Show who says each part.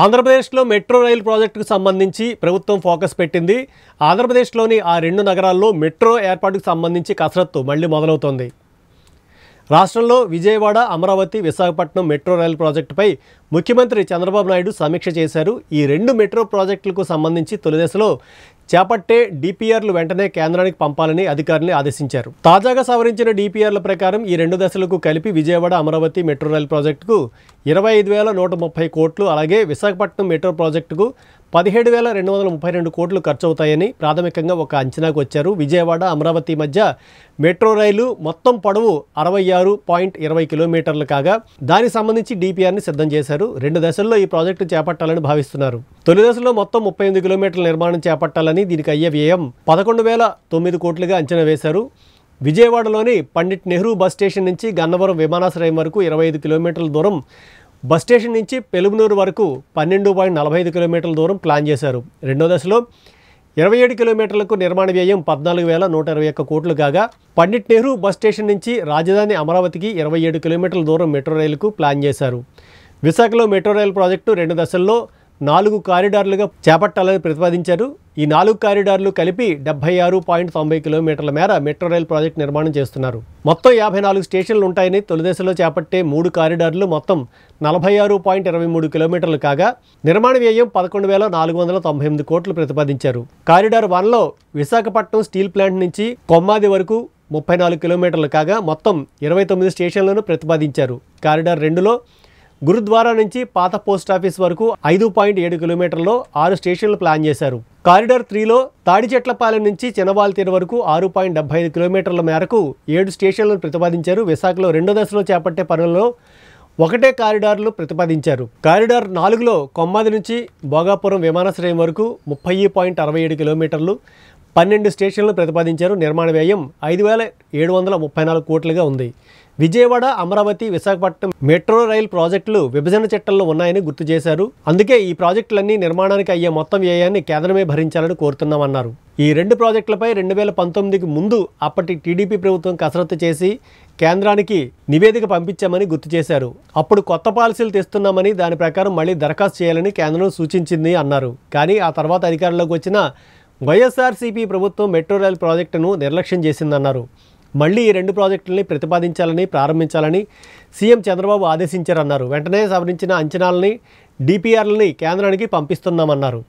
Speaker 1: ఆంధ్రప్రదేశ్లో మెట్రో రైలు ప్రాజెక్టుకు సంబంధించి ప్రభుత్వం ఫోకస్ పెట్టింది ఆంధ్రప్రదేశ్లోని ఆ రెండు నగరాల్లో మెట్రో ఏర్పాటుకు సంబంధించి కసరత్తు మళ్లీ మొదలవుతోంది రాష్ట్రంలో విజయవాడ అమరావతి విశాఖపట్నం మెట్రో రైలు ప్రాజెక్టుపై ముఖ్యమంత్రి చంద్రబాబు నాయుడు సమీక్ష చేశారు ఈ రెండు మెట్రో ప్రాజెక్టులకు సంబంధించి తొలిదశలో చేపట్టే డిపిఆర్లు వెంటనే కేంద్రానికి పంపాలని అధికారులు ఆదేశించారు తాజాగా సవరించిన డిపిఆర్ల ప్రకారం ఈ రెండు దశలకు కలిపి విజయవాడ అమరావతి మెట్రో రైల్ ప్రాజెక్టుకు ఇరవై ఐదు వేల నూట ముప్పై కోట్లు అలాగే విశాఖపట్నం మెట్రో ప్రాజెక్టుకు పదిహేడు వేల రెండు వందల ముప్పై రెండు కోట్లు ఖర్చవుతాయని ప్రాథమికంగా ఒక అంచనాకు వచ్చారు విజయవాడ అమరావతి మధ్య మెట్రో రైలు మొత్తం పొడవు అరవై ఆరు పాయింట్ ఇరవై కిలోమీటర్లు కాగా దానికి సంబంధించి డిపిఆర్ని సిద్ధం చేశారు రెండు దశల్లో ఈ ప్రాజెక్టు చేపట్టాలని భావిస్తున్నారు తొలి దశలో మొత్తం ముప్పై ఎనిమిది కిలోమీటర్ల నిర్మాణం చేపట్టాలని దీనికి అయ్యే వ్యయం పదకొండు వేల తొమ్మిది కోట్లుగా అంచనా వేశారు విజయవాడలోని పండిట్ నెహ్రూ బస్ స్టేషన్ నుంచి గన్నవరం విమానాశ్రయం వరకు ఇరవై ఐదు కిలోమీటర్ల దూరం బస్ స్టేషన్ నుంచి పెలుగునూరు వరకు పన్నెండు పాయింట్ నలభై ఐదు కిలోమీటర్ల దూరం ప్లాన్ చేశారు రెండో దశలో ఇరవై ఏడు కిలోమీటర్లకు నిర్మాణ వ్యయం పద్నాలుగు వేల నూట ఇరవై ఒక్క కోట్లు కాగా పండిట్ నెహ్రూ బస్ స్టేషన్ నుంచి రాజధాని అమరావతికి ఇరవై ఏడు కిలోమీటర్ల దూరం మెట్రో రైలుకు ప్లాన్ చేశారు విశాఖలో మెట్రో రైలు ప్రాజెక్టు రెండు దశల్లో నాలుగు కారిడార్లుగా చేపట్టాలని ప్రతిపాదించారు ఈ నాలుగు కారిడార్లు కలిపి డెబ్బై ఆరు పాయింట్ తొంభై కిలోమీటర్ల మేర మెట్రో రైల్ ప్రాజెక్ట్ నిర్మాణం చేస్తున్నారు మొత్తం యాభై నాలుగు స్టేషన్లు ఉంటాయని తొలిదశలో చేపట్టే మూడు కారిడార్లు మొత్తం నలభై ఆరు పాయింట్ ఇరవై మూడు కిలోమీటర్లు కాగా నిర్మాణ వ్యయం పదకొండు వేల నాలుగు వందల తొంభై ఎనిమిది కోట్లు ప్రతిపాదించారు కారిడార్ వన్లో విశాఖపట్నం స్టీల్ ప్లాంట్ నుంచి కొమ్మాది వరకు ముప్పై నాలుగు కిలోమీటర్లు కాగా మొత్తం ఇరవై తొమ్మిది స్టేషన్లను ప్రతిపాదించారు కారిడార్ రెండులో గురుద్వారా నుంచి పాత పోస్ట్ ఆఫీస్ వరకు ఐదు పాయింట్ ఏడు కిలోమీటర్లో ఆరు స్టేషన్లు ప్లాన్ చేశారు కారిడార్ త్రీలో తాడిచెట్లపాలెం నుంచి చెనవాల్తీర వరకు ఆరు పాయింట్ డెబ్బై ఐదు కిలోమీటర్ల మేరకు ఏడు స్టేషన్లను ప్రతిపాదించారు విశాఖలో రెండో దశలో చేపట్టే పనులలో ఒకటే కారిడార్లు ప్రతిపాదించారు కారిడార్ నాలుగులో కొమ్మాది నుంచి భోగాపురం విమానాశ్రయం వరకు ముప్పై పాయింట్ అరవై ఏడు కిలోమీటర్లు పన్నెండు స్టేషన్లు ప్రతిపాదించారు నిర్మాణ వ్యయం ఐదు వేల ఏడు వందల ముప్పై నాలుగు కోట్లుగా ఉంది విజయవాడ అమరావతి విశాఖపట్నం మెట్రో రైల్ ప్రాజెక్టులు విభజన చట్టంలో ఉన్నాయని గుర్తు చేశారు అందుకే ఈ ప్రాజెక్టులన్నీ నిర్మాణానికి అయ్యే మొత్తం వ్యయాన్ని కేంద్రమే భరించాలని కోరుతున్నామన్నారు ఈ రెండు ప్రాజెక్టులపై రెండు వేల పంతొమ్మిదికి ముందు అప్పటి టీడీపీ ప్రభుత్వం కసరత్తు చేసి కేంద్రానికి నివేదిక పంపించామని గుర్తు చేశారు అప్పుడు కొత్త పాలసీలు తెస్తున్నామని దాని ప్రకారం మళ్ళీ దరఖాస్తు చేయాలని కేంద్రం సూచించింది అన్నారు కానీ ఆ తర్వాత అధికారంలోకి వచ్చిన వైఎస్ఆర్సీపీ ప్రభుత్వం మెట్రో రైల్ ప్రాజెక్టును నిర్లక్ష్యం చేసిందన్నారు మళ్లీ ఈ రెండు ప్రాజెక్టుల్ని ప్రతిపాదించాలని ప్రారంభించాలని సీఎం చంద్రబాబు ఆదేశించారన్నారు వెంటనే సవరించిన అంచనాలని డిపిఆర్లని కేంద్రానికి పంపిస్తున్నామన్నారు